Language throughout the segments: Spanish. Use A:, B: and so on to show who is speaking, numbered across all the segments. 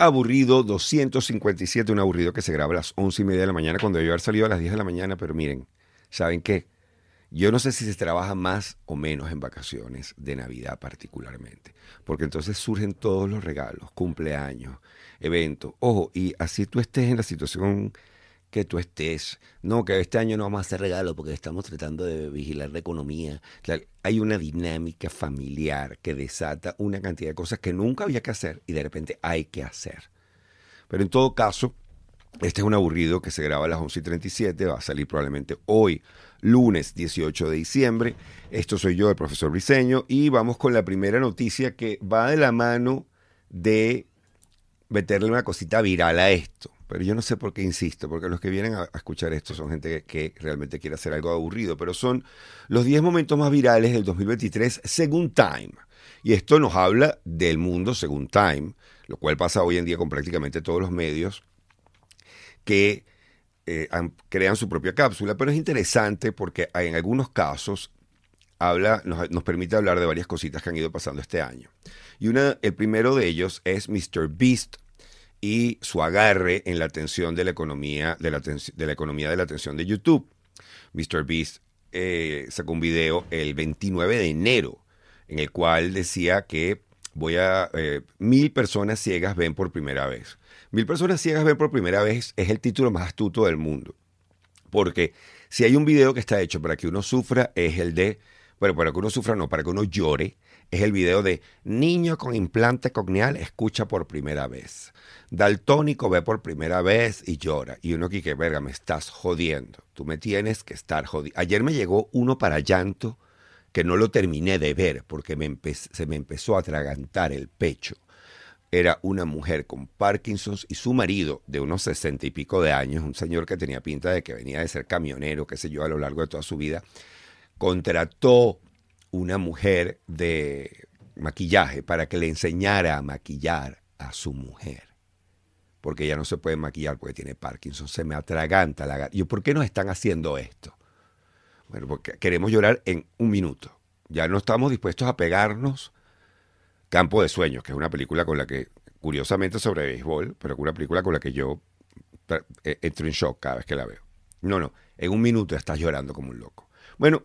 A: aburrido, 257, un aburrido que se graba a las 11 y media de la mañana cuando yo haber salido a las 10 de la mañana, pero miren, ¿saben qué? Yo no sé si se trabaja más o menos en vacaciones de Navidad particularmente, porque entonces surgen todos los regalos, cumpleaños, eventos. Ojo, y así tú estés en la situación que tú estés. No, que este año no vamos a hacer regalo porque estamos tratando de vigilar la economía. hay una dinámica familiar que desata una cantidad de cosas que nunca había que hacer y de repente hay que hacer. Pero en todo caso, este es un aburrido que se graba a las 11 y 37, va a salir probablemente hoy, lunes 18 de diciembre. Esto soy yo, el profesor Briseño, y vamos con la primera noticia que va de la mano de meterle una cosita viral a esto pero yo no sé por qué insisto, porque los que vienen a, escuchar esto son gente que, realmente quiere hacer algo aburrido, pero son los 10 momentos más virales del 2023 según Time. Y esto nos habla del mundo según Time, lo cual pasa hoy en día con prácticamente todos los medios que eh, crean su propia cápsula, pero es interesante porque en algunos casos habla, nos, permite hablar de varias cositas que han ido pasando este año. Y una, el primero de ellos es Mr. Beast y su agarre en la atención de la economía de la, economía de la atención de YouTube. Mr. Beast eh, sacó un video el 29 de enero en el cual decía que voy a eh, mil personas ciegas ven por primera vez. Mil personas ciegas ven por primera vez es el título más astuto del mundo. Porque si hay un video que está hecho para que uno sufra, es el de, bueno, para que uno sufra no, para que uno llore, es el video de Niño con implante cocneal escucha por primera vez. Daltónico ve por primera vez y llora. Y uno aquí que, verga, me estás jodiendo. Tú me tienes que estar jodiendo. Ayer me llegó uno para llanto que no lo terminé de ver porque se me empezó a atragantar el pecho. Era una mujer con parkinson y su marido, de unos sesenta y pico de años, un señor que tenía pinta de que venía de ser camionero, qué sé yo, a lo largo de toda su vida, contrató una mujer de maquillaje para que le enseñara a maquillar a su mujer. Porque ella no se puede maquillar porque tiene Parkinson, se me atraganta la garganta. ¿Y ¿por qué nos están haciendo esto? Bueno, porque queremos llorar en un minuto. Ya no estamos dispuestos a pegarnos Campo de Sueños, que es una película con la que, curiosamente, sobre béisbol, pero una película con la que yo eh, entro en shock cada vez que la veo. No, no, en un minuto estás llorando como un loco. Bueno,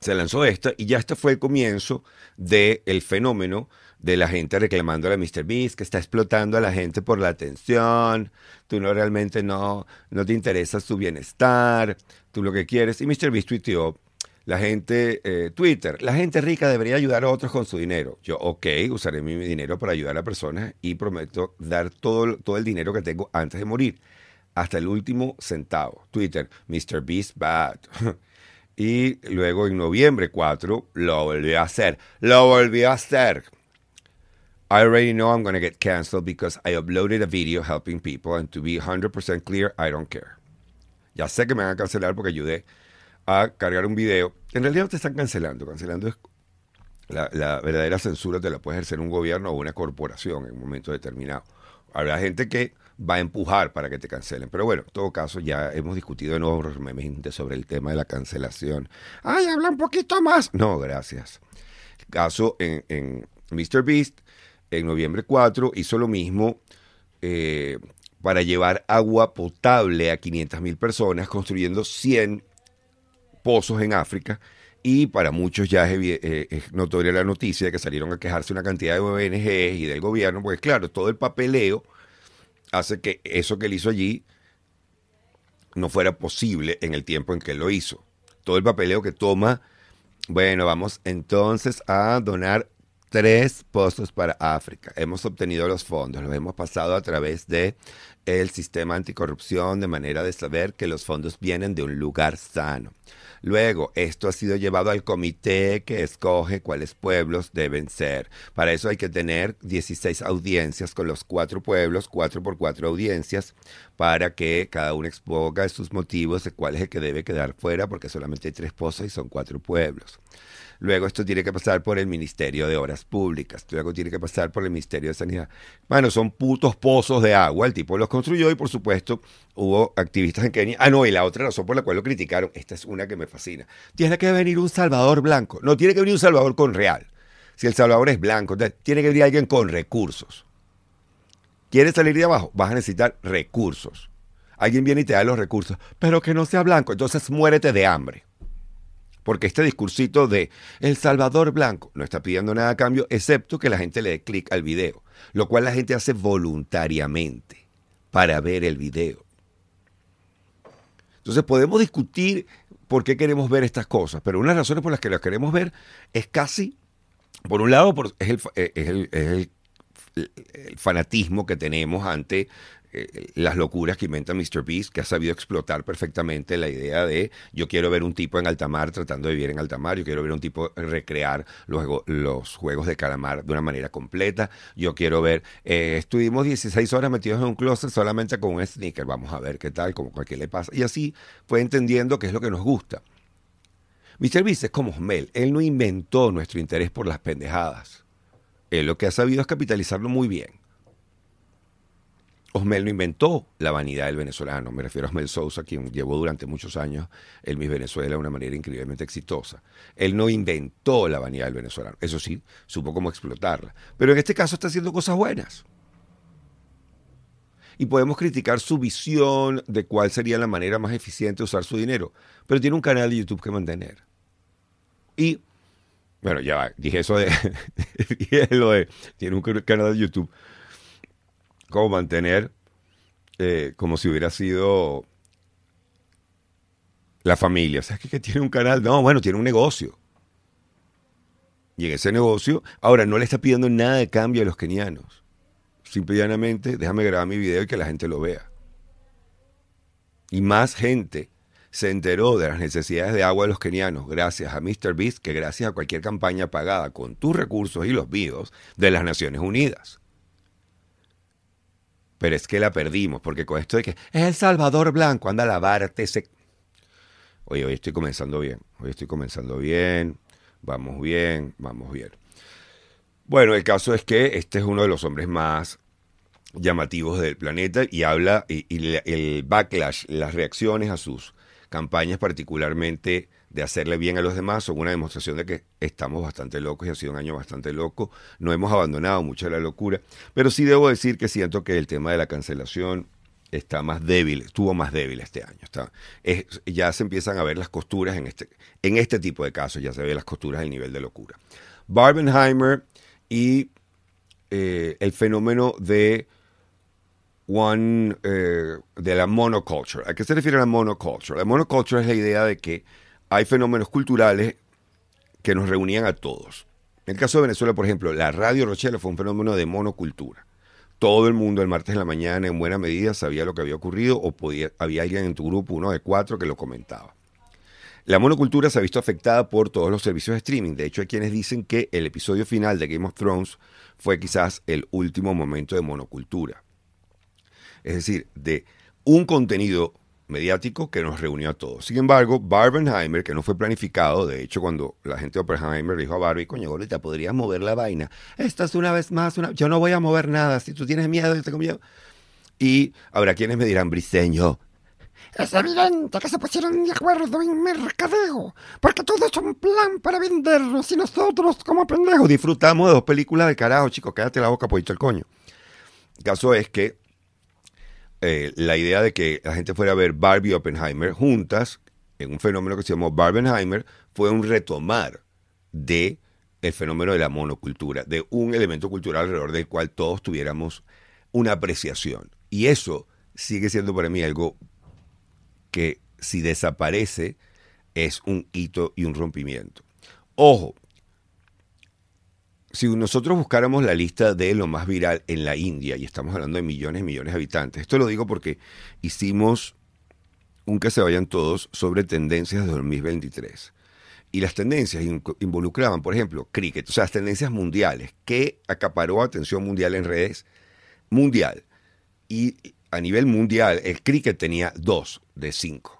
A: se lanzó esto y ya este fue el comienzo del fenómeno de la gente reclamando a Mr. Beast, que está explotando a la gente por la atención, tú no realmente no, no te interesa su bienestar, tú lo que quieres. Y Mr. Beast tuiteó, la gente, eh, Twitter, la gente rica debería ayudar a otros con su dinero. Yo, ok, usaré mi dinero para ayudar a personas y prometo dar todo, todo el dinero que tengo antes de morir, hasta el último centavo. Twitter, Mr. Beast Bad. Y luego en noviembre 4 lo volví a hacer. Lo volvió a hacer. I already know I'm going get canceled because I uploaded a video helping people and to be 100% clear, I don't care. Ya sé que me van a cancelar porque ayudé a cargar un video. En realidad no te están cancelando. Cancelando es la, la, verdadera censura te la puede ejercer un gobierno o una corporación en un momento determinado. Habrá gente que va a empujar para que te cancelen. Pero bueno, en todo caso, ya hemos discutido enormemente sobre el tema de la cancelación. ¡Ay, habla un poquito más! No, gracias. El caso en, en Mr. Beast, en noviembre 4, hizo lo mismo eh, para llevar agua potable a 500.000 personas, construyendo 100 pozos en África. Y para muchos ya eh, es, notoria la noticia de que salieron a quejarse una cantidad de ONGs y del gobierno, pues claro, todo el papeleo hace que eso que él hizo allí no fuera posible en el tiempo en que lo hizo. Todo el papeleo que toma, bueno, vamos entonces a donar tres postos para África. Hemos obtenido los fondos, los hemos pasado a través de el sistema anticorrupción de manera de saber que los fondos vienen de un lugar sano. Luego, esto ha sido llevado al comité que escoge cuáles pueblos deben ser. Para eso hay que tener 16 audiencias con los cuatro pueblos, cuatro por cuatro audiencias, para que cada uno exponga sus motivos de cuál es el que debe quedar fuera, porque solamente hay tres pozos y son cuatro pueblos. Luego esto tiene que pasar por el Ministerio de Obras Públicas, luego tiene que pasar por el Ministerio de Sanidad. Bueno, son putos pozos de agua, el tipo los construyó y por supuesto hubo activistas en Kenia. Ah, no, y la otra razón por la cual lo criticaron, esta es una que me fascina. Tiene que venir un Salvador blanco, no tiene que venir un Salvador con real. Si el Salvador es blanco, tiene que venir alguien con recursos. ¿Quieres salir de abajo? Vas a necesitar recursos. Alguien viene y te da los recursos, pero que no sea blanco, entonces muérete de hambre. Porque este discursito de El Salvador Blanco no está pidiendo nada a cambio, excepto que la gente le dé clic al video, lo cual la gente hace voluntariamente para ver el video. Entonces podemos discutir por qué queremos ver estas cosas, pero una de las razones por las que las queremos ver es casi, por un lado, por, es, el, eh, el, fanatismo que tenemos ante eh, las locuras que inventa Mr. Beast, que ha sabido explotar perfectamente la idea de yo quiero ver un tipo en alta mar tratando de vivir en alta mar, yo quiero ver un tipo recrear los, los juegos de calamar de una manera completa, yo quiero ver, eh, estuvimos 16 horas metidos en un closet solamente con un sneaker, vamos a ver qué tal, como cualquier le pasa, y así fue entendiendo qué es lo que nos gusta. Mr. Beast es como Mel, él no inventó nuestro interés por las pendejadas, él lo que ha sabido es capitalizarlo muy bien. Osmel no inventó la vanidad del venezolano, me refiero a Osmel Sousa, quien llevó durante muchos años el Miss Venezuela de una manera increíblemente exitosa. Él no inventó la vanidad del venezolano, eso sí, supo cómo explotarla. Pero en este caso está haciendo cosas buenas. Y podemos criticar su visión de cuál sería la manera más eficiente de usar su dinero, pero tiene un canal de YouTube que mantener. Y, bueno, ya dije eso de, lo de, tiene un canal de YouTube ¿Cómo mantener, eh, como si hubiera sido la familia. ¿Sabes qué? Que tiene un canal. No, bueno, tiene un negocio. Y en ese negocio, ahora no le está pidiendo nada de cambio a los kenianos. Simple déjame grabar mi video y que la gente lo vea. Y más gente se enteró de las necesidades de agua de los kenianos gracias a MrBeast que gracias a cualquier campaña pagada con tus recursos y los vídeos de las Naciones Unidas. Pero es que la perdimos, porque con esto de que es el Salvador Blanco, anda a lavarte ese... Oye, hoy estoy comenzando bien, hoy estoy comenzando bien, vamos bien, vamos bien. Bueno, el caso es que este es uno de los hombres más llamativos del planeta y habla, y, y el backlash, las reacciones a sus campañas particularmente de hacerle bien a los demás son una demostración de que estamos bastante locos y ha sido un año bastante loco. No hemos abandonado mucho de la locura, pero sí debo decir que siento que el tema de la cancelación está más débil, estuvo más débil este año. Está, es, ya se empiezan a ver las costuras en este, en este tipo de casos, ya se ven las costuras del nivel de locura. Barbenheimer y eh, el fenómeno de one eh, de la monoculture. ¿A qué se refiere la monoculture? La monoculture es la idea de que hay fenómenos culturales que nos reunían a todos. En el caso de Venezuela, por ejemplo, la radio Rochelle fue un fenómeno de monocultura. Todo el mundo el martes en la mañana, en buena medida, sabía lo que había ocurrido o había alguien en tu grupo, uno de cuatro, que lo comentaba. La monocultura se ha visto afectada por todos los servicios de streaming. De hecho, hay quienes dicen que el episodio final de Game of Thrones fue quizás el último momento de monocultura. Es decir, de un contenido mediático que nos reunió a todos. Sin embargo, Barbenheimer, que no fue planificado, de hecho, cuando la gente de Oppenheimer dijo a Barbie, coño, ahorita podrías mover la vaina. Esta es una vez más, una... yo no voy a mover nada. Si tú tienes miedo, yo tengo miedo. Y habrá quienes me dirán, Briseño, es evidente que se pusieron de acuerdo en mercadeo, porque todo es un plan para vendernos y nosotros como pendejos disfrutamos de dos películas de carajo, chicos, cállate la boca, poquito el coño. El caso es que eh, la idea de que la gente fuera a ver Barbie y Oppenheimer juntas, en un fenómeno que se llamó Barbenheimer, fue un retomar de el fenómeno de la monocultura, de un elemento cultural alrededor del cual todos tuviéramos una apreciación. Y eso sigue siendo para mí algo que si desaparece es un hito y un rompimiento. Ojo, si nosotros buscáramos la lista de lo más viral en la India, y estamos hablando de millones y millones de habitantes, esto lo digo porque hicimos un que se vayan todos sobre tendencias de 2023. Y las tendencias involucraban, por ejemplo, cricket, o sea, las tendencias mundiales, que acaparó atención mundial en redes mundial. Y a nivel mundial, el cricket tenía dos de cinco.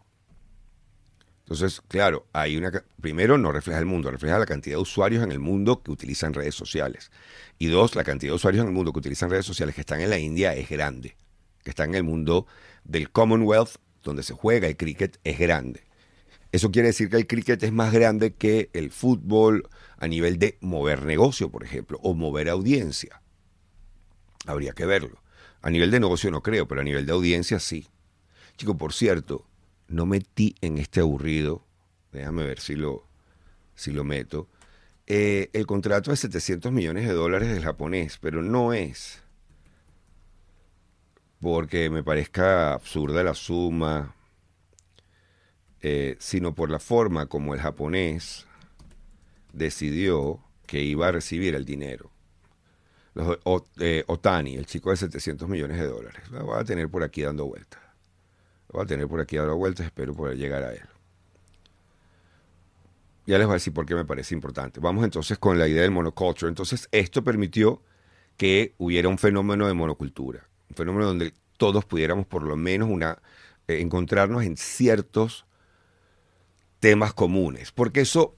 A: Entonces, claro, hay una primero no refleja el mundo, refleja la cantidad de usuarios en el mundo que utilizan redes sociales. Y dos, la cantidad de usuarios en el mundo que utilizan redes sociales que están en la India es grande, que están en el mundo del Commonwealth, donde se juega el cricket, es grande. Eso quiere decir que el cricket es más grande que el fútbol a nivel de mover negocio, por ejemplo, o mover audiencia. Habría que verlo. A nivel de negocio no creo, pero a nivel de audiencia sí. Chico, por cierto, no metí en este aburrido, déjame ver si lo, si lo meto, eh, el contrato de 700 millones de dólares del japonés, pero no es porque me parezca absurda la suma, eh, sino por la forma como el japonés decidió que iba a recibir el dinero. Eh, Otani, el chico de 700 millones de dólares, lo voy a tener por aquí dando vueltas. Lo voy a tener por aquí a la vuelta, espero poder llegar a él. Ya les voy a decir por qué me parece importante. Vamos entonces con la idea del monoculture. Entonces, esto permitió que hubiera un fenómeno de monocultura, un fenómeno donde todos pudiéramos por lo menos una, eh, encontrarnos en ciertos temas comunes, porque eso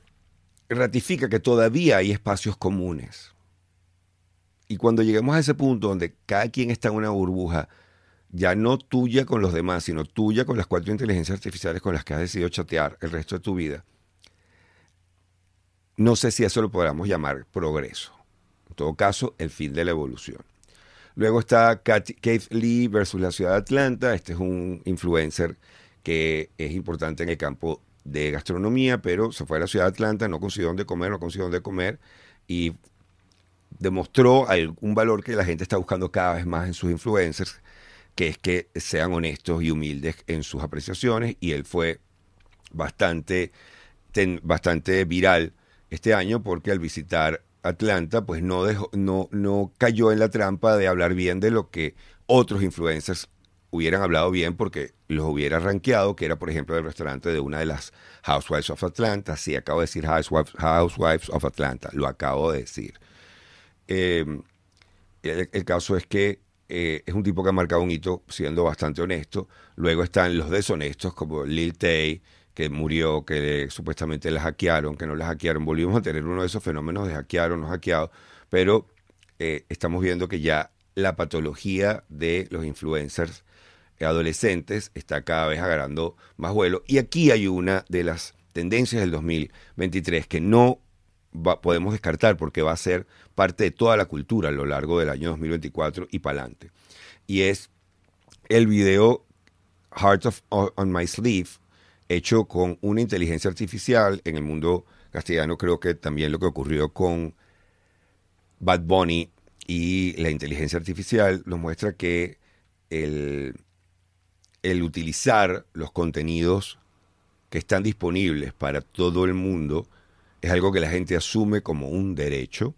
A: ratifica que todavía hay espacios comunes. Y cuando lleguemos a ese punto donde cada quien está en una burbuja, ya no tuya con los demás, sino tuya con las cuatro inteligencias artificiales con las que has decidido chatear el resto de tu vida, no sé si eso lo podríamos llamar progreso. En todo caso, el fin de la evolución. Luego está Keith Lee versus la ciudad de Atlanta. Este es un influencer que es importante en el campo de gastronomía, pero se fue a la ciudad de Atlanta, no consiguió dónde comer, no consiguió dónde comer y demostró un valor que la gente está buscando cada vez más en sus influencers, que es que sean honestos y humildes en sus apreciaciones y él fue bastante, bastante viral este año porque al visitar Atlanta pues no, dejó, no, no cayó en la trampa de hablar bien de lo que otros influencers hubieran hablado bien porque los hubiera rankeado, que era por ejemplo el restaurante de una de las Housewives of Atlanta. Sí, acabo de decir Housewives, of Atlanta, lo acabo de decir. Eh, el, caso es que eh, es un tipo que ha marcado un hito siendo bastante honesto. Luego están los deshonestos como Lil Tay, que murió, que supuestamente la hackearon, que no la hackearon. Volvimos a tener uno de esos fenómenos de hackearon, no hackeado, pero eh, estamos viendo que ya la patología de los influencers adolescentes está cada vez agarrando más vuelo. Y aquí hay una de las tendencias del 2023 que no podemos descartar porque va a ser parte de toda la cultura a lo largo del año 2024 y para adelante. Y es el video Heart of, on My Sleeve, hecho con una inteligencia artificial en el mundo castellano, creo que también lo que ocurrió con Bad Bunny y la inteligencia artificial nos muestra que el, el utilizar los contenidos que están disponibles para todo el mundo es algo que la gente asume como un derecho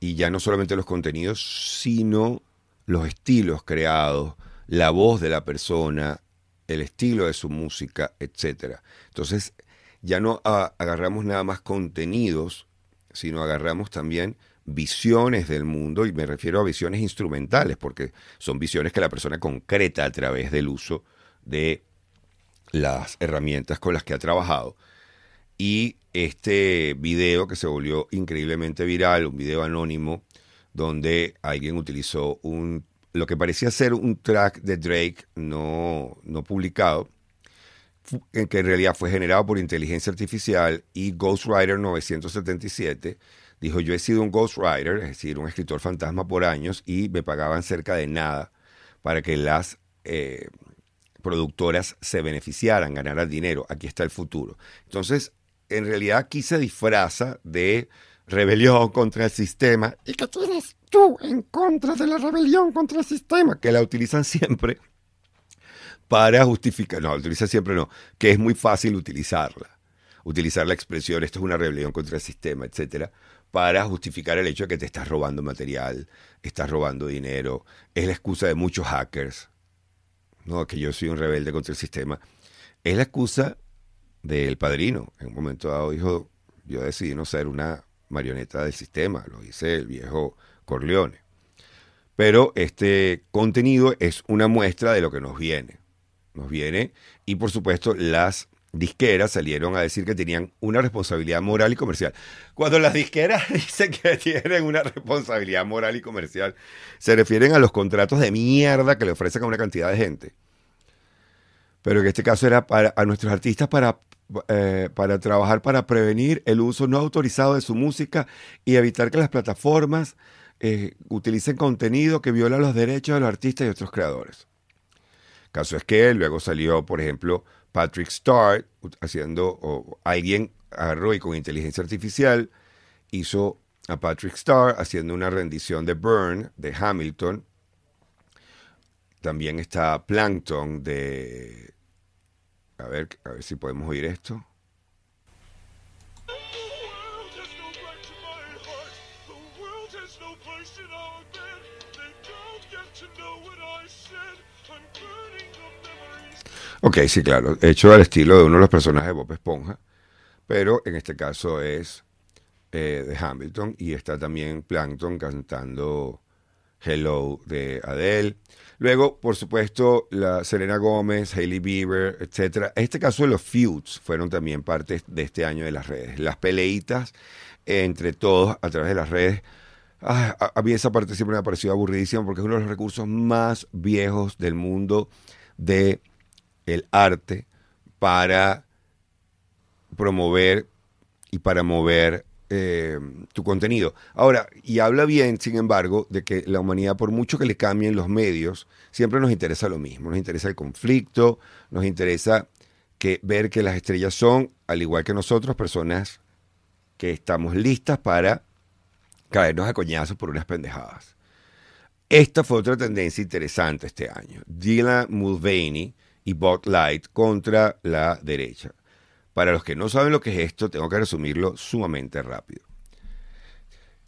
A: y ya no solamente los contenidos, sino los estilos creados, la voz de la persona, el estilo de su música, etc. Entonces, ya no agarramos nada más contenidos, sino agarramos también visiones del mundo, y me refiero a visiones instrumentales, porque son visiones que la persona concreta a través del uso de las herramientas con las que ha trabajado. Y este video que se volvió increíblemente viral, un video anónimo, donde alguien utilizó un, lo que parecía ser un track de Drake no, no publicado, en que en realidad fue generado por inteligencia artificial y Ghostwriter 977 dijo, yo he sido un Ghostwriter, es decir, un escritor fantasma por años y me pagaban cerca de nada para que las... Eh, productoras se beneficiaran, ganaran dinero. Aquí está el futuro. Entonces, en realidad aquí se disfraza de rebelión contra el sistema. ¿Y qué tienes tú en contra de la rebelión contra el sistema? Que la utilizan siempre para justificar, no, la utilizan siempre no, que es muy fácil utilizarla. Utilizar la expresión, esto es una rebelión contra el sistema, etcétera, para justificar el hecho de que te estás robando material, estás robando dinero. Es la excusa de muchos hackers. No, que yo soy un rebelde contra el sistema. Es la excusa del padrino. En un momento dado dijo, yo decidí no ser una marioneta del sistema, lo dice el viejo Corleone. Pero este contenido es una muestra de lo que nos viene. Nos viene y por supuesto las disqueras salieron a decir que tenían una responsabilidad moral y comercial. Cuando las disqueras dicen que tienen una responsabilidad moral y comercial, se refieren a los contratos de mierda que le ofrecen a una cantidad de gente. Pero en este caso era para, a nuestros artistas para eh, para trabajar para prevenir el uso no autorizado de su música y evitar que las plataformas eh, utilicen contenido que viola los derechos de los artistas y otros creadores. Caso es que luego salió, por ejemplo, Patrick Starr haciendo, o alguien agarró y con inteligencia artificial hizo a Patrick Starr haciendo una rendición de Burn de Hamilton. También está Plankton de a ver, a ver si podemos oír esto. Ok, sí, claro. Hecho al estilo de uno de los personajes de Bob Esponja, pero en este caso es eh, de Hamilton y está también Plankton cantando Hello de Adele. Luego, por supuesto, la Selena Gómez, Hailey Bieber, etc. Este caso de los feuds fueron también parte de este año de las redes. Las peleitas entre todos a través de las redes. Ah, a mí esa parte siempre me ha parecido aburridísima porque es uno de los recursos más viejos del mundo de el arte para promover y para mover eh, tu contenido. Ahora, y habla bien, sin embargo, de que la humanidad, por mucho que le cambien los medios, siempre nos interesa lo mismo. Nos interesa el conflicto, nos interesa que ver que las estrellas son, al igual que nosotros, personas que estamos listas para caernos a coñazos por unas pendejadas. Esta fue otra tendencia interesante este año. Dylan Mulvaney y Bot Light contra la derecha. Para los que no saben lo que es esto, tengo que resumirlo sumamente rápido.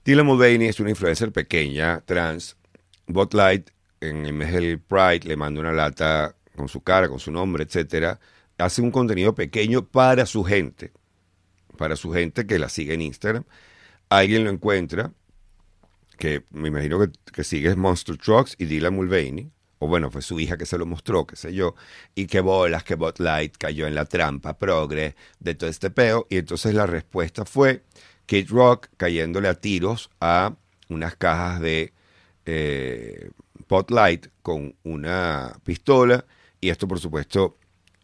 A: Dylan Mulvaney es una influencer pequeña, trans. Bot Light, en el Pride, le manda una lata con su cara, con su nombre, etc. Hace un contenido pequeño para su gente. Para su gente que la sigue en Instagram. Alguien lo encuentra, que me imagino que, que sigue Monster Trucks y Dylan Mulvaney o bueno, fue su hija que se lo mostró, qué sé yo, y que bolas, que Light cayó en la trampa progre de todo este peo, y entonces la respuesta fue Kid Rock cayéndole a tiros a unas cajas de eh, con una pistola, y esto por supuesto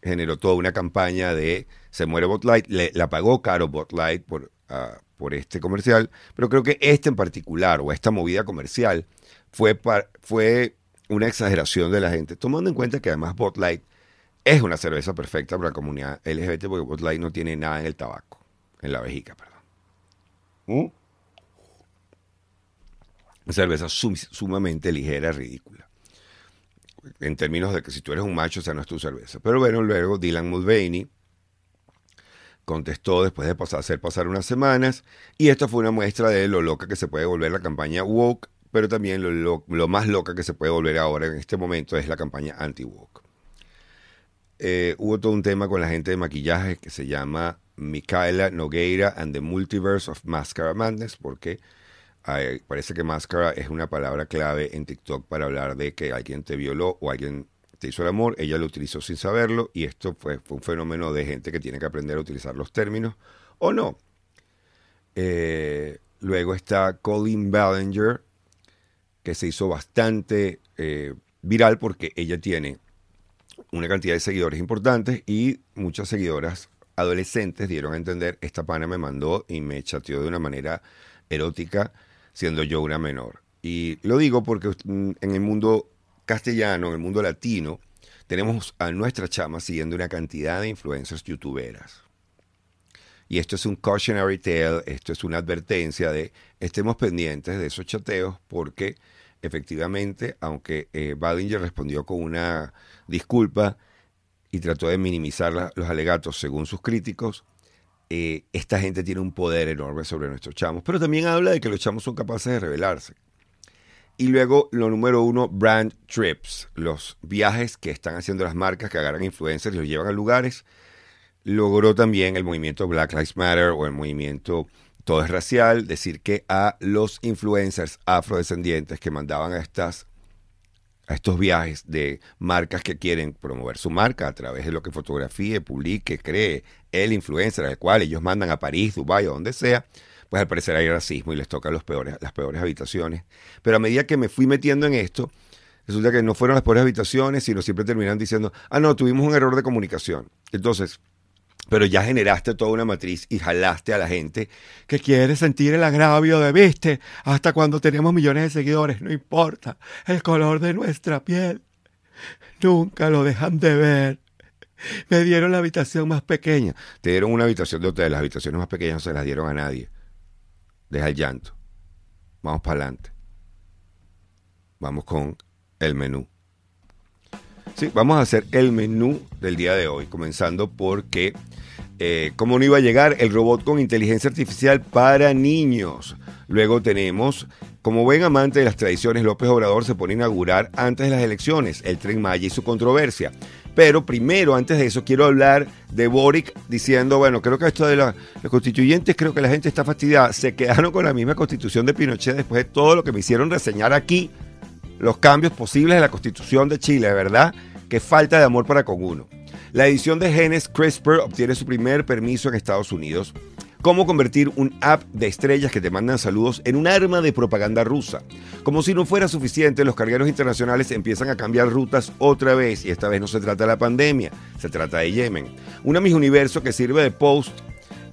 A: generó toda una campaña de se muere Botlight, la pagó caro Botlight por, ah, por este comercial, pero creo que este en particular, o esta movida comercial, fue, fue una exageración de la gente, tomando en cuenta que además Bot Light es una cerveza perfecta para la comunidad LGBT porque Bot Light no tiene nada en el tabaco, en la vejiga, perdón. Una mm. cerveza sumamente ligera, ridícula. En términos de que si tú eres un macho, esa no es tu cerveza. Pero bueno, luego Dylan Mulvaney contestó después de pasar, hacer pasar unas semanas y esto fue una muestra de lo loca que se puede volver la campaña woke pero también lo, más loca que se puede volver ahora en este momento es la campaña anti-woke. Eh, hubo todo un tema con la gente de maquillaje que se llama Micaela Nogueira and the Multiverse of Mascara Madness, porque eh, parece que máscara es una palabra clave en TikTok para hablar de que alguien te violó o alguien te hizo el amor, ella lo utilizó sin saberlo y esto fue, pues, fue un fenómeno de gente que tiene que aprender a utilizar los términos o no. Eh, luego está Colin Ballinger, que se hizo bastante eh, viral porque ella tiene una cantidad de seguidores importantes y muchas seguidoras adolescentes dieron a entender, esta pana me mandó y me chateó de una manera erótica siendo yo una menor. Y lo digo porque mm, en el mundo castellano, en el mundo latino, tenemos a nuestra chama siguiendo una cantidad de influencers youtuberas. Y esto es un cautionary tale, esto es una advertencia de estemos pendientes de esos chateos porque efectivamente, aunque eh, respondió con una disculpa y trató de minimizar los alegatos según sus críticos, eh, esta gente tiene un poder enorme sobre nuestros chamos, pero también habla de que los chamos son capaces de rebelarse. Y luego, lo número uno, brand trips, los viajes que están haciendo las marcas que agarran influencers y los llevan a lugares logró también el movimiento Black Lives Matter o el movimiento Todo es Racial, decir que a los influencers afrodescendientes que mandaban a estas a estos viajes de marcas que quieren promover su marca a través de lo que fotografíe, publique, cree, el influencer al cual ellos mandan a París, Dubái o donde sea, pues al parecer hay racismo y les toca peores, las peores habitaciones. Pero a medida que me fui metiendo en esto, resulta que no fueron las peores habitaciones, sino siempre terminan diciendo, ah, no, tuvimos un error de comunicación. Entonces, pero ya generaste toda una matriz y jalaste a la gente que quiere sentir el agravio de, viste, hasta cuando tenemos millones de seguidores, no importa el color de nuestra piel. Nunca lo dejan de ver. Me dieron la habitación más pequeña. Te dieron una habitación de hotel, las habitaciones más pequeñas no se las dieron a nadie. Deja el llanto. Vamos para adelante. Vamos con el menú. Sí, vamos a hacer el menú del día de hoy, comenzando porque, eh, como no iba a llegar, el robot con inteligencia artificial para niños. Luego tenemos, como buen amante de las tradiciones, López Obrador se pone a inaugurar antes de las elecciones el tren Maya y su controversia. Pero primero, antes de eso, quiero hablar de Boric diciendo, bueno, creo que esto de los constituyentes, creo que la gente está fastidiada. Se quedaron con la misma constitución de Pinochet después de todo lo que me hicieron reseñar aquí los cambios posibles de la Constitución de Chile, ¿verdad? Qué falta de amor para con uno. La edición de genes CRISPR obtiene su primer permiso en Estados Unidos. Cómo convertir un app de estrellas que te mandan saludos en un arma de propaganda rusa. Como si no fuera suficiente, los cargueros internacionales empiezan a cambiar rutas otra vez y esta vez no se trata de la pandemia, se trata de Yemen. Una mis Universo que sirve de post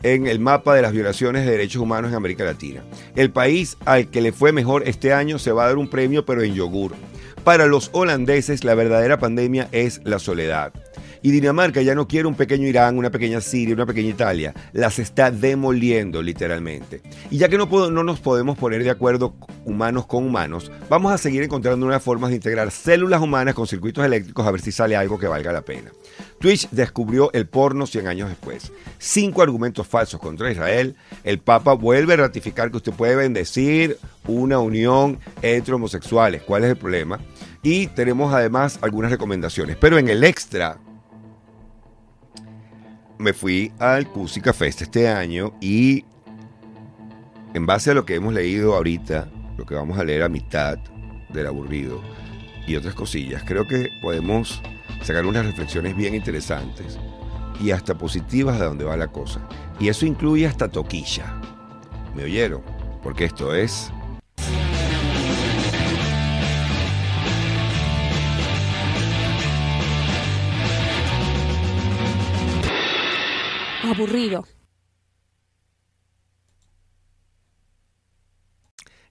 A: en el mapa de las violaciones de derechos humanos en América Latina. El país al que le fue mejor este año se va a dar un premio, pero en yogur. Para los holandeses, la verdadera pandemia es la soledad. Y Dinamarca ya no quiere un pequeño Irán, una pequeña Siria, una pequeña Italia. Las está demoliendo literalmente. Y ya que no, no nos podemos poner de acuerdo humanos con humanos, vamos a seguir encontrando nuevas formas de integrar células humanas con circuitos eléctricos a ver si sale algo que valga la pena. Twitch descubrió el porno 100 años después. Cinco argumentos falsos contra Israel. El Papa vuelve a ratificar que usted puede bendecir una unión entre homosexuales. ¿Cuál es el problema? Y tenemos además algunas recomendaciones. Pero en el extra me fui al Cusica Fest este año y en base a lo que hemos leído ahorita, lo que vamos a leer a mitad del aburrido y otras cosillas, creo que podemos sacar unas reflexiones bien interesantes y hasta positivas de donde va la cosa. Y eso incluye hasta toquilla. ¿Me oyeron? Porque esto es...
B: Aburrido.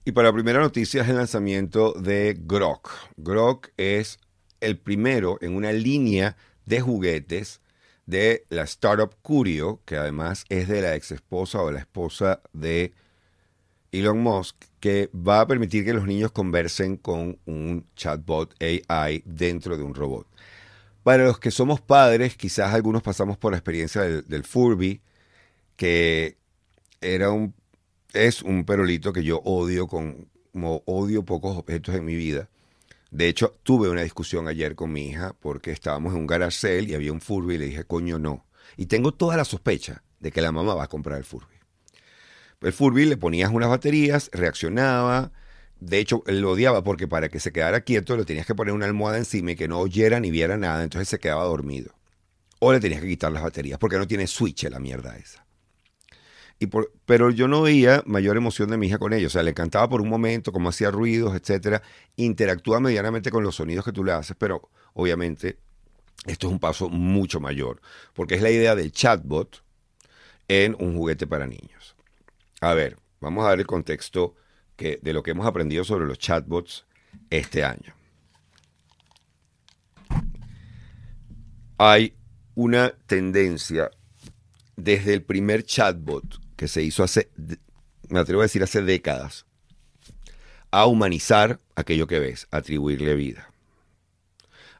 A: Y para la primera noticia es el lanzamiento de Grok. Grok es el primero en una línea de juguetes de la startup Curio, que además es de la ex esposa o la esposa de Elon Musk, que va a permitir que los niños conversen con un chatbot AI dentro de un robot. Para los que somos padres, quizás algunos pasamos por la experiencia del, Furby, que era un, es un perolito que yo odio con, como odio pocos objetos en mi vida. De hecho, tuve una discusión ayer con mi hija porque estábamos en un garage y había un Furby y le dije, coño, no. Y tengo toda la sospecha de que la mamá va a comprar el Furby. El Furby le ponías unas baterías, reaccionaba. De hecho, él lo odiaba porque para que se quedara quieto le tenías que poner una almohada encima y que no oyera ni viera nada, entonces se quedaba dormido. O le tenías que quitar las baterías porque no tiene switch la mierda esa pero yo no veía mayor emoción de mi hija con ella. O sea, le cantaba por un momento, como hacía ruidos, etcétera. Interactúa medianamente con los sonidos que tú le haces, pero obviamente esto es un paso mucho mayor, porque es la idea del chatbot en un juguete para niños. A ver, vamos a ver el contexto de lo que hemos aprendido sobre los chatbots este año. Hay una tendencia desde el primer chatbot que se hizo hace, me atrevo a decir, hace décadas, a humanizar aquello que ves, a atribuirle vida.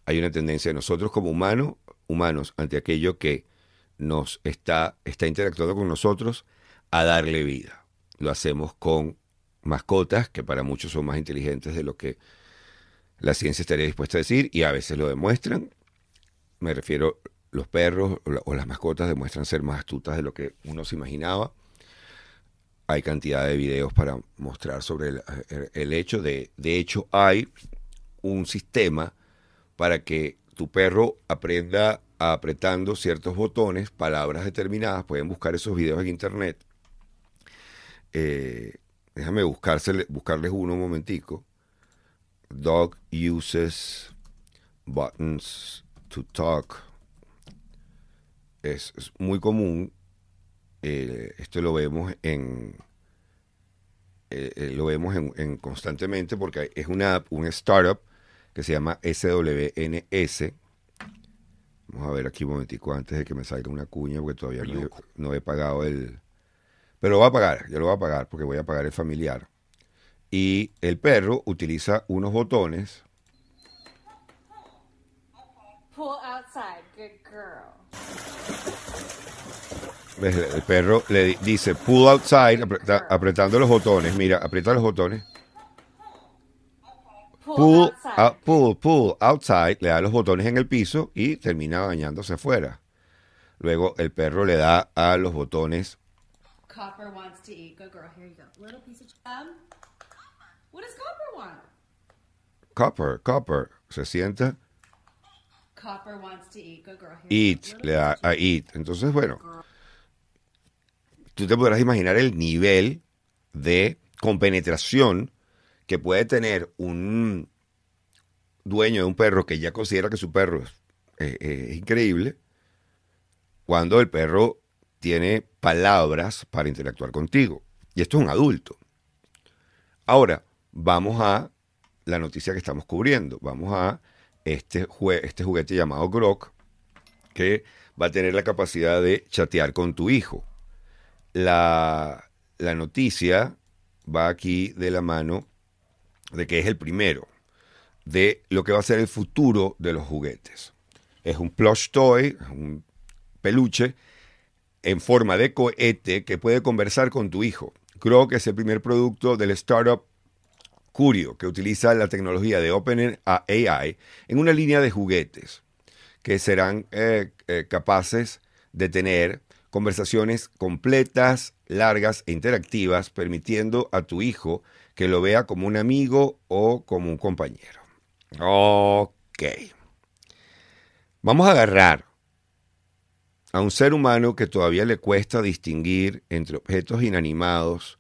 A: Hay una tendencia de nosotros como humanos, humanos ante aquello que nos está, está interactuando con nosotros, a darle vida. Lo hacemos con mascotas, que para muchos son más inteligentes de lo que la ciencia estaría dispuesta a decir, y a veces lo demuestran. Me refiero, los perros o las mascotas demuestran ser más astutas de lo que uno se imaginaba hay cantidad de videos para mostrar sobre eh, el, hecho de, de hecho hay un sistema para que tu perro aprenda apretando ciertos botones, palabras determinadas, pueden buscar esos videos en internet. Eh, déjame buscarles uno un momentico. Dog uses buttons to talk. es muy común eh, esto lo vemos en eh, eh, lo vemos en, constantemente porque es una un startup que se llama SWNS. Vamos a ver aquí un momentico antes de que me salga una cuña porque todavía no he, pagado el... Pero lo voy a pagar, yo lo voy a pagar porque voy a pagar el familiar. Y el perro utiliza unos botones. Pull outside, good girl. Pues, el perro le dice, pull outside, apretando los botones. Mira, aprieta los botones. Pull, pull, pull outside, le da los botones en el piso y termina bañándose afuera. Luego el perro le da a los botones. Copper wants to eat. Good girl, here you go. Little piece of um, Copper Copper, Se sienta. Copper wants to eat. Good girl, eat, le da a eat. Entonces, bueno tú te podrás imaginar el nivel de compenetración que puede tener un dueño de un perro que ya considera que su perro eh, eh, es, increíble, cuando el perro tiene palabras para interactuar contigo. Y esto es un adulto. Ahora, vamos a la noticia que estamos cubriendo. Vamos a este, este juguete llamado Grok, que va a tener la capacidad de chatear con tu hijo la, noticia va aquí de la mano de que es el primero de lo que va a ser el futuro de los juguetes. Es un plush toy, un peluche en forma de cohete que puede conversar con tu hijo. Creo que es el primer producto del startup Curio, que utiliza la tecnología de OpenAI en una línea de juguetes que serán eh, eh, capaces de tener conversaciones completas, largas e interactivas, permitiendo a tu hijo que lo vea como un amigo o como un compañero. Ok. Vamos a agarrar a un ser humano que todavía le cuesta distinguir entre objetos inanimados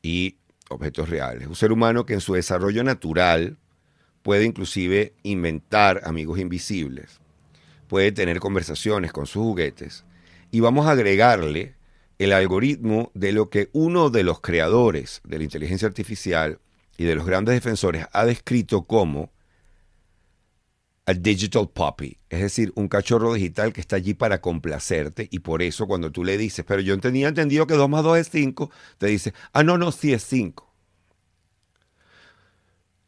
A: y objetos reales. Un ser humano que en su desarrollo natural puede inclusive inventar amigos invisibles, puede tener conversaciones con sus juguetes y vamos a agregarle el algoritmo de lo que uno de los creadores de la inteligencia artificial y de los grandes defensores ha descrito como a digital puppy, es decir, un cachorro digital que está allí para complacerte y por eso cuando tú le dices, pero yo tenía entendido que 2 más 2 es 5, te dice, ah, no, no, sí es 5.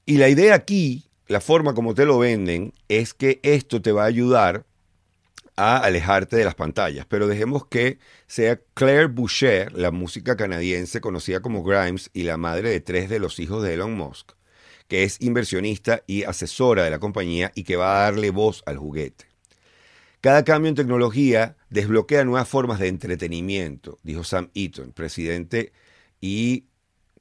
A: Y la idea aquí, la forma como te lo venden, es que esto te va a ayudar a alejarte de las pantallas, pero dejemos que sea Claire Boucher, la música canadiense conocida como Grimes y la madre de tres de los hijos de Elon Musk, que es inversionista y asesora de la compañía y que va a darle voz al juguete. Cada cambio en tecnología desbloquea nuevas formas de entretenimiento, dijo Sam Eaton, presidente y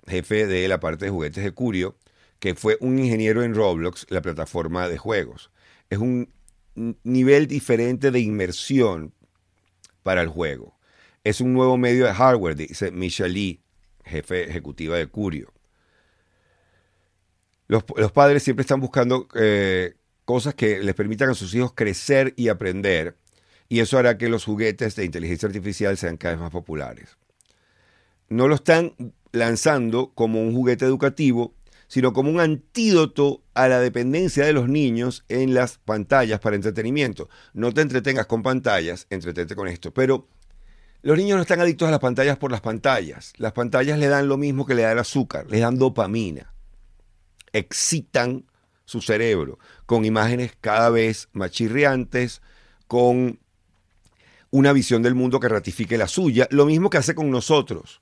A: jefe de la parte de juguetes de Curio, que fue un ingeniero en Roblox, la plataforma de juegos. Es un nivel diferente de inmersión para el juego. Es un nuevo medio de hardware, dice Michelle Lee, jefe ejecutiva de Curio. Los, padres siempre están buscando eh, cosas que les permitan a sus hijos crecer y aprender, y eso hará que los juguetes de inteligencia artificial sean cada vez más populares. No lo están lanzando como un juguete educativo, sino como un antídoto a la dependencia de los niños en las pantallas para entretenimiento. No te entretengas con pantallas, entretente con esto. Pero los niños no están adictos a las pantallas por las pantallas. Las pantallas le dan lo mismo que le da el azúcar, le dan dopamina. Excitan su cerebro con imágenes cada vez más chirriantes, con una visión del mundo que ratifique la suya, lo mismo que hace con nosotros.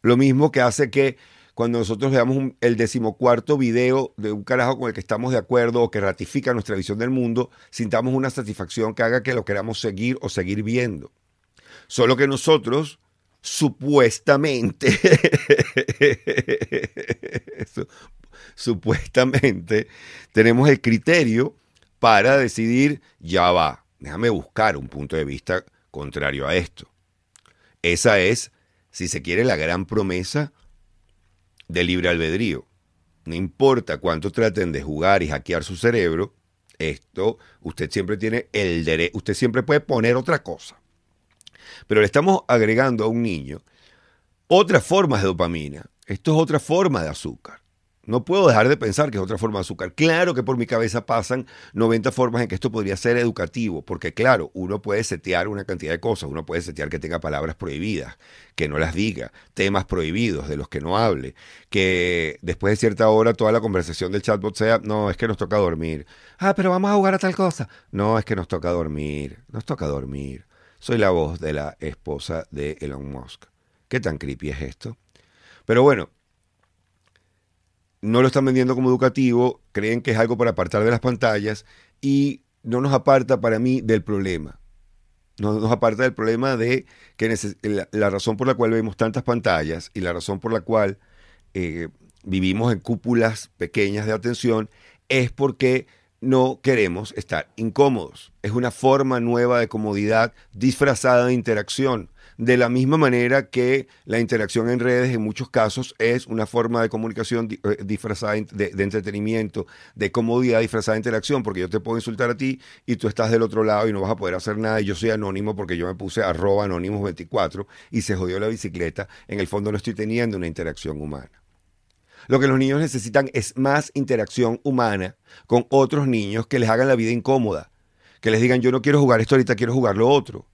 A: Lo mismo que hace que cuando nosotros veamos el decimocuarto video de un carajo con el que estamos de acuerdo o que ratifica nuestra visión del mundo, sintamos una satisfacción que haga que lo queramos seguir o seguir viendo. Solo que nosotros, supuestamente, supuestamente, tenemos el criterio para decidir, ya va, déjame buscar un punto de vista contrario a esto. Esa es, si se quiere, la gran promesa de libre albedrío. No importa cuánto traten de jugar y hackear su cerebro, esto usted siempre tiene el derecho, usted siempre puede poner otra cosa. Pero le estamos agregando a un niño otras formas de dopamina, esto es otra forma de azúcar. No puedo dejar de pensar que es otra forma de azúcar. Claro que por mi cabeza pasan 90 formas en que esto podría ser educativo, porque claro, uno puede setear una cantidad de cosas, uno puede setear que tenga palabras prohibidas, que no las diga, temas prohibidos de los que no hable, que después de cierta hora toda la conversación del chatbot sea, no, es que nos toca dormir. Ah, pero vamos a jugar a tal cosa. No, es que nos toca dormir, nos toca dormir. Soy la voz de la esposa de Elon Musk. ¿Qué tan creepy es esto? Pero bueno, no lo están vendiendo como educativo, creen que es algo para apartar de las pantallas y no nos aparta para mí del problema. No nos aparta del problema de que la, razón por la cual vemos tantas pantallas y la razón por la cual eh, vivimos en cúpulas pequeñas de atención es porque no queremos estar incómodos. Es una forma nueva de comodidad disfrazada de interacción de la misma manera que la interacción en redes en muchos casos es una forma de comunicación eh, disfrazada de, entretenimiento, de comodidad disfrazada de interacción, porque yo te puedo insultar a ti y tú estás del otro lado y no vas a poder hacer nada y yo soy anónimo porque yo me puse arroba anónimos 24 y se jodió la bicicleta, en el fondo no estoy teniendo una interacción humana. Lo que los niños necesitan es más interacción humana con otros niños que les hagan la vida incómoda, que les digan yo no quiero jugar esto ahorita, quiero jugar lo otro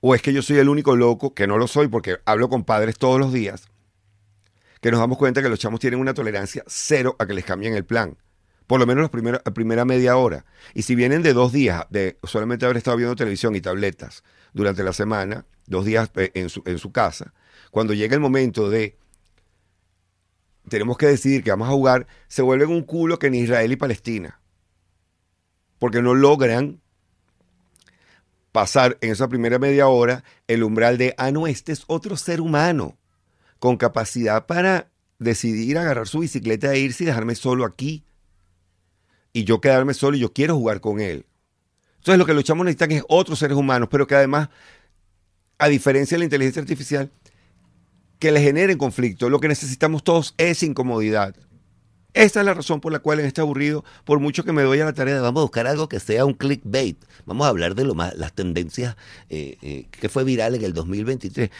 A: o es que yo soy el único loco, que no lo soy porque hablo con padres todos los días, que nos damos cuenta que los chamos tienen una tolerancia cero a que les cambien el plan. Por lo menos la primera, primera media hora. Y si vienen de dos días de solamente haber estado viendo televisión y tabletas durante la semana, dos días eh, en su, en su casa, cuando llega el momento de tenemos que decidir que vamos a jugar, se vuelven un culo que en Israel y Palestina. Porque no logran pasar en esa primera media hora el umbral de, ah, no, este es otro ser humano con capacidad para decidir agarrar su bicicleta e irse y dejarme solo aquí. Y yo quedarme solo y yo quiero jugar con él. Entonces lo que los chamos necesitan es otros seres humanos, pero que además, a diferencia de la inteligencia artificial, que le generen conflicto. Lo que necesitamos todos es incomodidad. Esta es la razón por la cual en este aburrido, por mucho que me doy a la tarea, vamos a buscar algo que sea un clickbait. Vamos a hablar de lo más, las tendencias eh, eh, que fue viral en el 2023.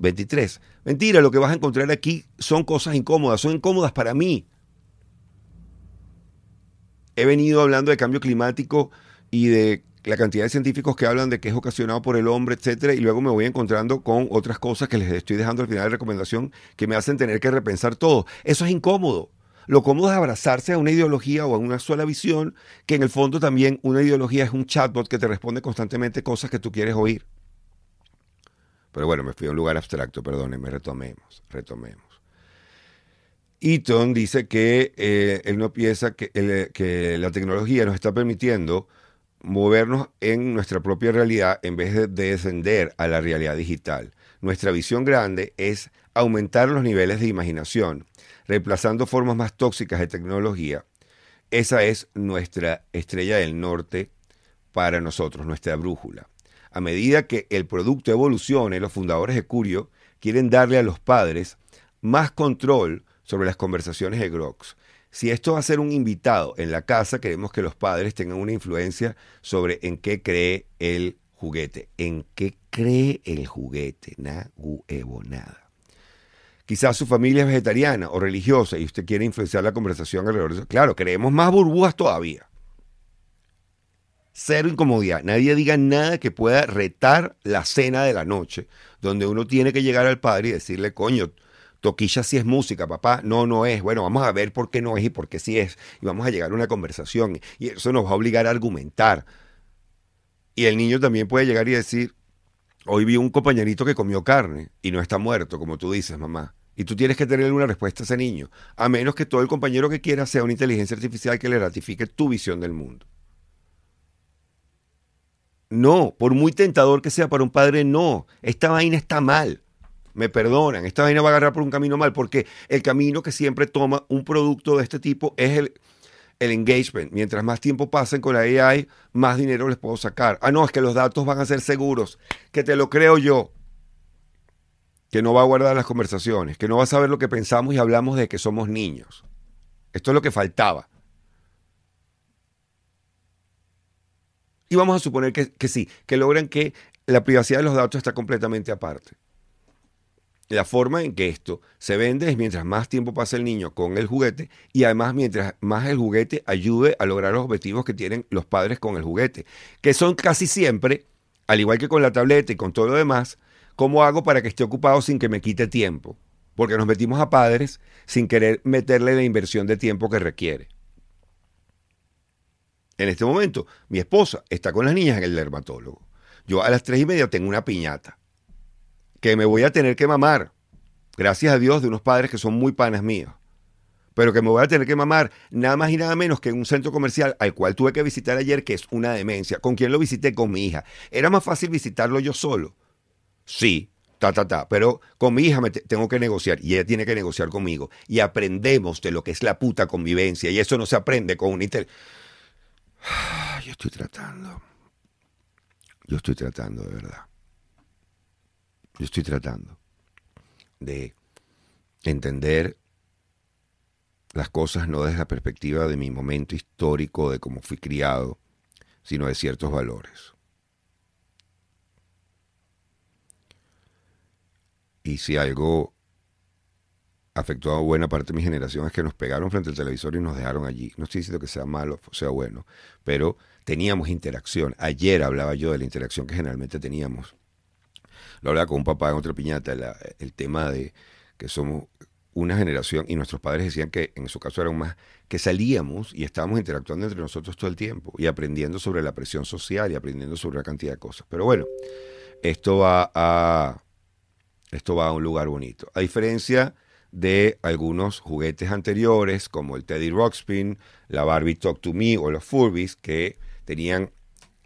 A: 23. Mentira, lo que vas a encontrar aquí son cosas incómodas, son incómodas para mí. He venido hablando de cambio climático y de la cantidad de científicos que hablan de que es ocasionado por el hombre, etcétera, y luego me voy encontrando con otras cosas que les estoy dejando al final de recomendación que me hacen tener que repensar todo. Eso es incómodo. Lo cómodo es abrazarse a una ideología o a una sola visión, que en el fondo también una ideología es un chatbot que te responde constantemente cosas que tú quieres oír. Pero bueno, me fui a un lugar abstracto, perdónenme, retomemos, retomemos. Eaton dice que eh, él no piensa que, que, la tecnología nos está permitiendo movernos en nuestra propia realidad en vez de descender a la realidad digital. Nuestra visión grande es aumentar los niveles de imaginación, reemplazando formas más tóxicas de tecnología, esa es nuestra estrella del norte para nosotros, nuestra brújula. A medida que el producto evolucione, los fundadores de Curio quieren darle a los padres más control sobre las conversaciones de Grox. Si esto va a ser un invitado en la casa, queremos que los padres tengan una influencia sobre en qué cree el juguete. ¿En qué cree el juguete? Na huevo, nada quizás su familia es vegetariana o religiosa y usted quiere influenciar la conversación alrededor de eso, claro, creemos más burbujas todavía. Cero incomodidad. Nadie diga nada que pueda retar la cena de la noche, donde uno tiene que llegar al padre y decirle, coño, Toquilla si es música, papá. No, no es. Bueno, vamos a ver por qué no es y por qué sí es. Y vamos a llegar a una conversación. Y eso nos va a obligar a argumentar. Y el niño también puede llegar y decir, hoy vi un compañerito que comió carne y no está muerto, como tú dices, mamá. Y tú tienes que tenerle una respuesta a ese niño, a menos que todo el compañero que quiera sea una inteligencia artificial que le ratifique tu visión del mundo. No, por muy tentador que sea para un padre, no. Esta vaina está mal. Me perdonan, esta vaina va a agarrar por un camino mal, porque el camino que siempre toma un producto de este tipo es el, el engagement. Mientras más tiempo pasen con la AI, más dinero les puedo sacar. Ah, no, es que los datos van a ser seguros, que te lo creo yo que no va a guardar las conversaciones, que no va a saber lo que pensamos y hablamos de que somos niños. Esto es lo que faltaba. Y vamos a suponer que, sí, que logran que la privacidad de los datos está completamente aparte. La forma en que esto se vende es mientras más tiempo pasa el niño con el juguete y además mientras más el juguete ayude a lograr los objetivos que tienen los padres con el juguete, que son casi siempre, al igual que con la tableta y con todo lo demás, ¿Cómo hago para que esté ocupado sin que me quite tiempo? Porque nos metimos a padres sin querer meterle la inversión de tiempo que requiere. En este momento, mi esposa está con las niñas en el dermatólogo. Yo a las tres y media tengo una piñata que me voy a tener que mamar, gracias a Dios, de unos padres que son muy panas míos, pero que me voy a tener que mamar nada más y nada menos que en un centro comercial al cual tuve que visitar ayer, que es una demencia. ¿Con quien lo visité? Con mi hija. Era más fácil visitarlo yo solo sí, ta, ta, ta, pero con mi hija me tengo que negociar y ella tiene que negociar conmigo. Y aprendemos de lo que es la puta convivencia y eso no se aprende con un inter... Yo estoy tratando. Yo estoy tratando, de verdad. Yo estoy tratando de entender las cosas no desde la perspectiva de mi momento histórico, de cómo fui criado, sino de ciertos valores. Y si algo afectó a buena parte de mi generación es que nos pegaron frente al televisor y nos dejaron allí. No estoy diciendo que sea malo o sea bueno, pero teníamos interacción. Ayer hablaba yo de la interacción que generalmente teníamos. Lo hablaba con un papá en otra piñata, el tema de que somos una generación, y nuestros padres decían que en su caso eran más, que salíamos y estábamos interactuando entre nosotros todo el tiempo y aprendiendo sobre la presión social y aprendiendo sobre una cantidad de cosas. Pero bueno, esto va a esto va a un lugar bonito. A diferencia de algunos juguetes anteriores, como el Teddy Rockspin, la Barbie Talk to Me o los Furbies, que tenían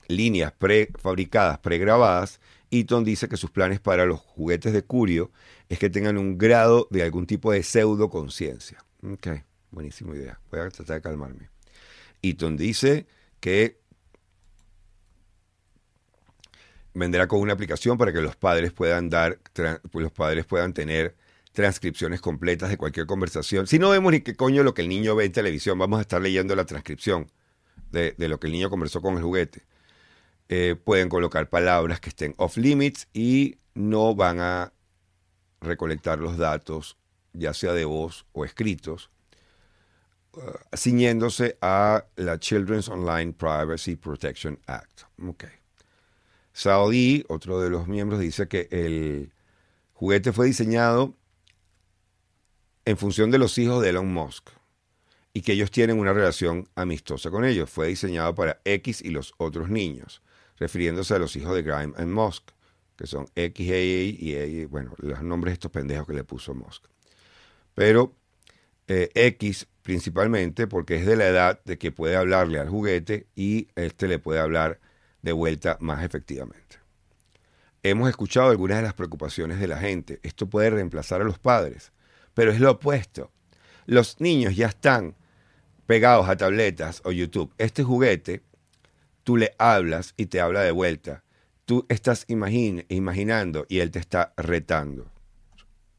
A: líneas prefabricadas, pregrabadas, Eaton dice que sus planes para los juguetes de Curio es que tengan un grado de algún tipo de pseudo conciencia. Ok, buenísima idea. Voy a tratar de calmarme. Eaton dice que vendrá con una aplicación para que los padres puedan dar, los padres puedan tener transcripciones completas de cualquier conversación. Si no vemos ni qué coño lo que el niño ve en televisión, vamos a estar leyendo la transcripción de, lo que el niño conversó con el juguete. Eh, pueden colocar palabras que estén off limits y no van a recolectar los datos, ya sea de voz o escritos, eh, a la Children's Online Privacy Protection Act. Okay. Saudi, otro de los miembros, dice que el juguete fue diseñado en función de los hijos de Elon Musk y que ellos tienen una relación amistosa con ellos. Fue diseñado para X y los otros niños, refiriéndose a los hijos de Grime and Musk, que son X, A, y bueno, los nombres de estos pendejos que le puso Musk. Pero eh, X principalmente porque es de la edad de que puede hablarle al juguete y este le puede hablar de vuelta más efectivamente. Hemos escuchado algunas de las preocupaciones de la gente. Esto puede reemplazar a los padres, pero es lo opuesto. Los niños ya están pegados a tabletas o YouTube. Este juguete, tú le hablas y te habla de vuelta. Tú estás imaginando y él te está retando.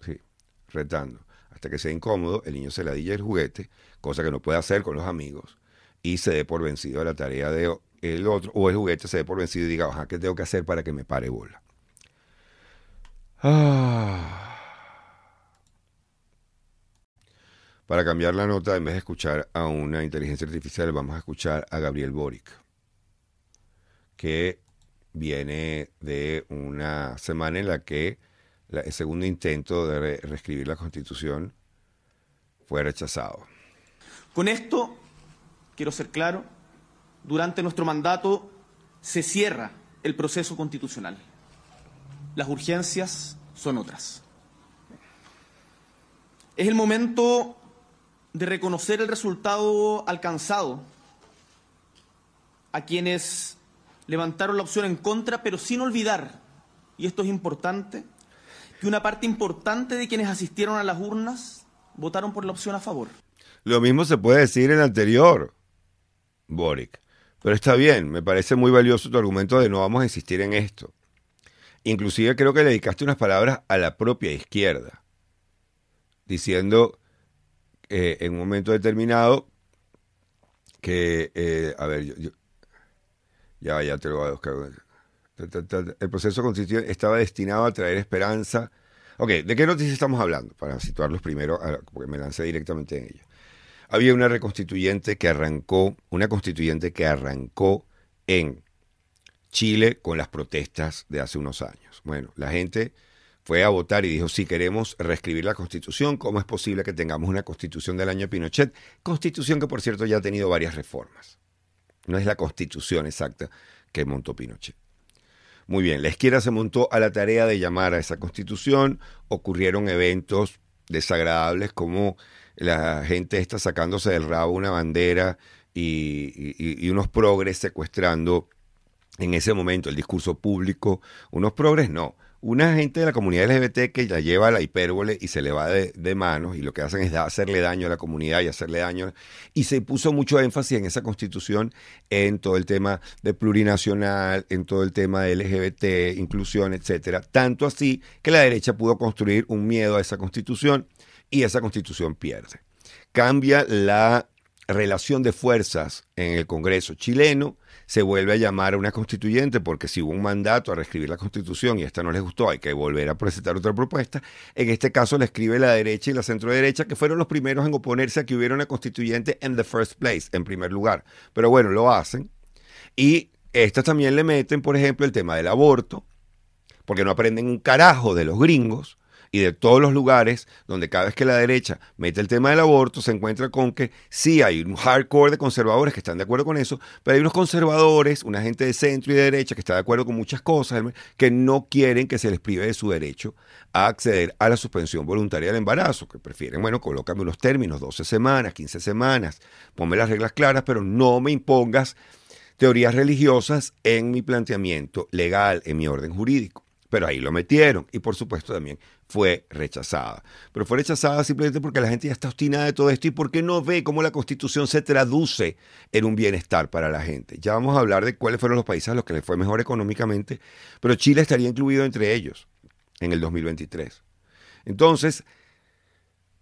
A: Sí, retando. Hasta que sea incómodo, el niño se ladilla el juguete, cosa que no puede hacer con los amigos, y se dé por vencido a la tarea de el otro, o el juguete se ve por vencido y diga, ajá, ¿qué tengo que hacer para que me pare bola? Ah. Para cambiar la nota, en vez de escuchar a una inteligencia artificial, vamos a escuchar a Gabriel Boric, que viene de una semana en la que el segundo intento de reescribir la constitución fue rechazado.
B: Con esto, quiero ser claro, durante nuestro mandato se cierra el proceso constitucional. Las urgencias son otras. Es el momento de reconocer el resultado alcanzado a quienes levantaron la opción en contra, pero sin olvidar, y esto es importante, que una parte importante de quienes asistieron a las urnas votaron por la opción a favor.
A: Lo mismo se puede decir en el anterior, Boric. Pero está bien, me parece muy valioso tu argumento de no vamos a insistir en esto. Inclusive creo que le dedicaste unas palabras a la propia izquierda, diciendo eh, en un momento determinado que, eh, a ver, yo, ya, ya te lo voy a buscar. El proceso constituyente estaba destinado a traer esperanza. Ok, ¿de qué noticias estamos hablando? Para situarlos primero, porque me lancé directamente en ella. Había una reconstituyente que arrancó, una constituyente que arrancó en Chile con las protestas de hace unos años. Bueno, la gente fue a votar y dijo, si queremos reescribir la constitución, ¿cómo es posible que tengamos una constitución del año Pinochet? Constitución que, por cierto, ya ha tenido varias reformas. No es la constitución exacta que montó Pinochet. Muy bien, la izquierda se montó a la tarea de llamar a esa constitución, ocurrieron eventos desagradables como la gente está sacándose del rabo una bandera y, unos progres secuestrando en ese momento el discurso público, unos progres no, una gente de la comunidad LGBT que ya lleva la hipérbole y se le va de, manos y lo que hacen es hacerle daño a la comunidad y hacerle daño. Y se puso mucho énfasis en esa constitución, en todo el tema de plurinacional, en todo el tema de LGBT, inclusión, etcétera. Tanto así que la derecha pudo construir un miedo a esa constitución y esa constitución pierde. Cambia la relación de fuerzas en el Congreso chileno, se vuelve a llamar a una constituyente porque si hubo un mandato a reescribir la constitución y esta no les gustó, hay que volver a presentar otra propuesta. En este caso la escribe la derecha y la centroderecha, que fueron los primeros en oponerse a que hubiera una constituyente en the first place, en primer lugar. Pero bueno, lo hacen. Y estas también le meten, por ejemplo, el tema del aborto, porque no aprenden un carajo de los gringos y de todos los lugares donde cada vez que la derecha mete el tema del aborto, se encuentra con que sí hay un hardcore de conservadores que están de acuerdo con eso, pero hay unos conservadores, una gente de centro y de derecha que está de acuerdo con muchas cosas, que no quieren que se les prive de su derecho a acceder a la suspensión voluntaria del embarazo, que prefieren, bueno, colócame unos términos, 12 semanas, 15 semanas, ponme las reglas claras, pero no me impongas teorías religiosas en mi planteamiento legal, en mi orden jurídico pero ahí lo metieron y por supuesto también fue rechazada. Pero fue rechazada simplemente porque la gente ya está obstinada de todo esto y porque no ve cómo la constitución se traduce en un bienestar para la gente. Ya vamos a hablar de cuáles fueron los países a los que les fue mejor económicamente, pero Chile estaría incluido entre ellos en el 2023. Entonces,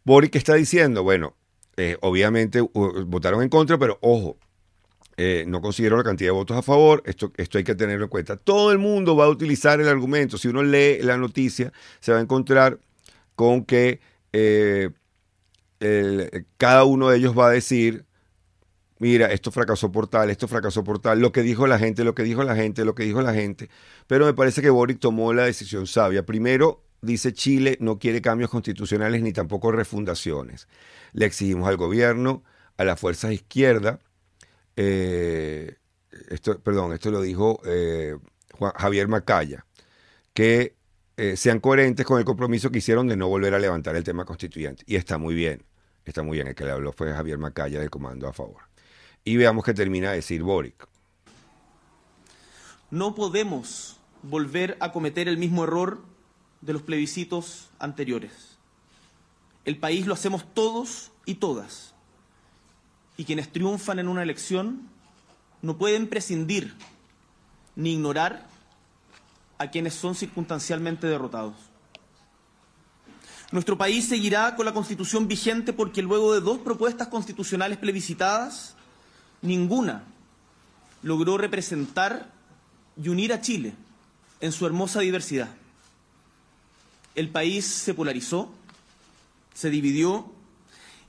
A: Boric está diciendo, bueno, eh, obviamente votaron en contra, pero ojo, eh, no considero la cantidad de votos a favor, esto, hay que tenerlo en cuenta. Todo el mundo va a utilizar el argumento. Si uno lee la noticia, se va a encontrar con que eh, cada uno de ellos va a decir, mira, esto fracasó por tal, esto fracasó por tal, lo que dijo la gente, lo que dijo la gente, lo que dijo la gente. Pero me parece que Boric tomó la decisión sabia. Primero, dice Chile, no quiere cambios constitucionales ni tampoco refundaciones. Le exigimos al gobierno, a las fuerzas izquierdas, eh, esto, perdón, esto lo dijo eh, Javier Macaya, que eh, sean coherentes con el compromiso que hicieron de no volver a levantar el tema constituyente. Y está muy bien, está muy bien. El que le habló fue Javier Macaya del Comando a Favor. Y veamos qué termina de decir Boric.
B: No podemos volver a cometer el mismo error de los plebiscitos anteriores. El país lo hacemos todos y todas y quienes triunfan en una elección no pueden prescindir ni ignorar a quienes son circunstancialmente derrotados. Nuestro país seguirá con la constitución vigente porque luego de dos propuestas constitucionales plebiscitadas, ninguna logró representar y unir a Chile en su hermosa diversidad. El país se polarizó, se dividió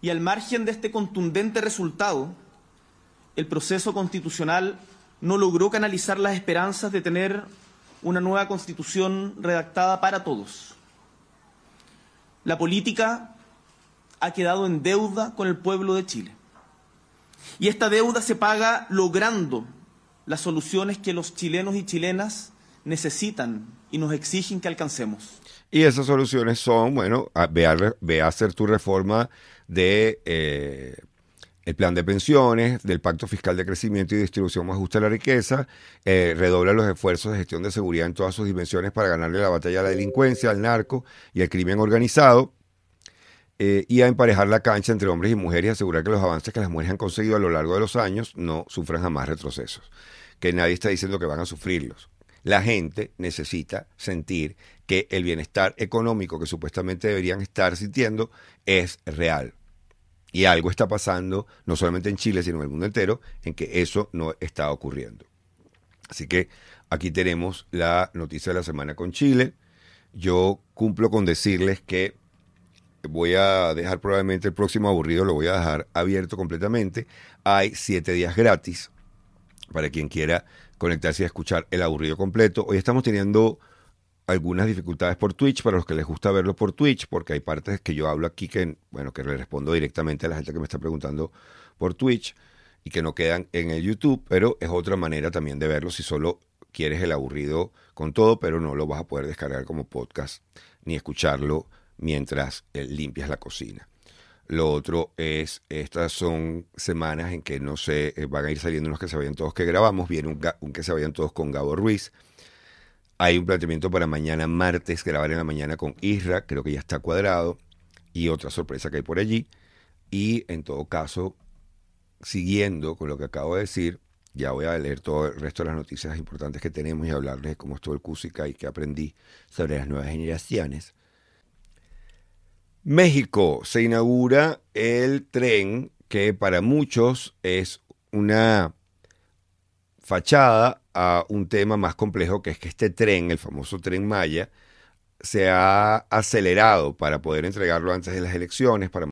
B: y al margen de este contundente resultado, el proceso constitucional no logró canalizar las esperanzas de tener una nueva constitución redactada para todos. La política ha quedado en deuda con el pueblo de Chile. Y esta deuda se paga logrando las soluciones que los chilenos y chilenas necesitan y nos exigen que alcancemos.
A: Y esas soluciones son, bueno, ve a, hacer tu reforma de... Eh, el plan de pensiones, del pacto fiscal de crecimiento y distribución más justa de la riqueza, eh, redobla los esfuerzos de gestión de seguridad en todas sus dimensiones para ganarle la batalla a la delincuencia, al narco y al crimen organizado, eh, y a emparejar la cancha entre hombres y mujeres y asegurar que los avances que las mujeres han conseguido a lo largo de los años no sufran jamás retrocesos, que nadie está diciendo que van a sufrirlos. La gente necesita sentir que el bienestar económico que supuestamente deberían estar sintiendo es real y algo está pasando, no solamente en Chile, sino en el mundo entero, en que eso no está ocurriendo. Así que aquí tenemos la noticia de la semana con Chile. Yo cumplo con decirles que voy a dejar probablemente el próximo aburrido, lo voy a dejar abierto completamente. Hay siete días gratis para quien quiera conectarse y escuchar el aburrido completo. Hoy estamos teniendo algunas dificultades por Twitch para los que les gusta verlo por Twitch, porque hay partes que yo hablo aquí que, bueno, que le respondo directamente a la gente que me está preguntando por Twitch y que no quedan en el YouTube, pero es otra manera también de verlo si solo quieres el aburrido con todo, pero no lo vas a poder descargar como podcast ni escucharlo mientras eh, limpias la cocina. Lo otro es, estas son semanas en que no se eh, van a ir saliendo unos que se vayan todos que grabamos, viene un, un que se vayan todos con Gabo Ruiz, hay un planteamiento para mañana martes, grabar en la mañana con Isra, creo que ya está cuadrado, y otra sorpresa que hay por allí. Y en todo caso, siguiendo con lo que acabo de decir, ya voy a leer todo el resto de las noticias importantes que tenemos y hablarles de cómo estuvo el CUSICA y qué aprendí sobre las nuevas generaciones. México se inaugura el tren que para muchos es una fachada a un tema más complejo que es que este tren, el famoso tren Maya, se ha acelerado para poder entregarlo antes de las elecciones, para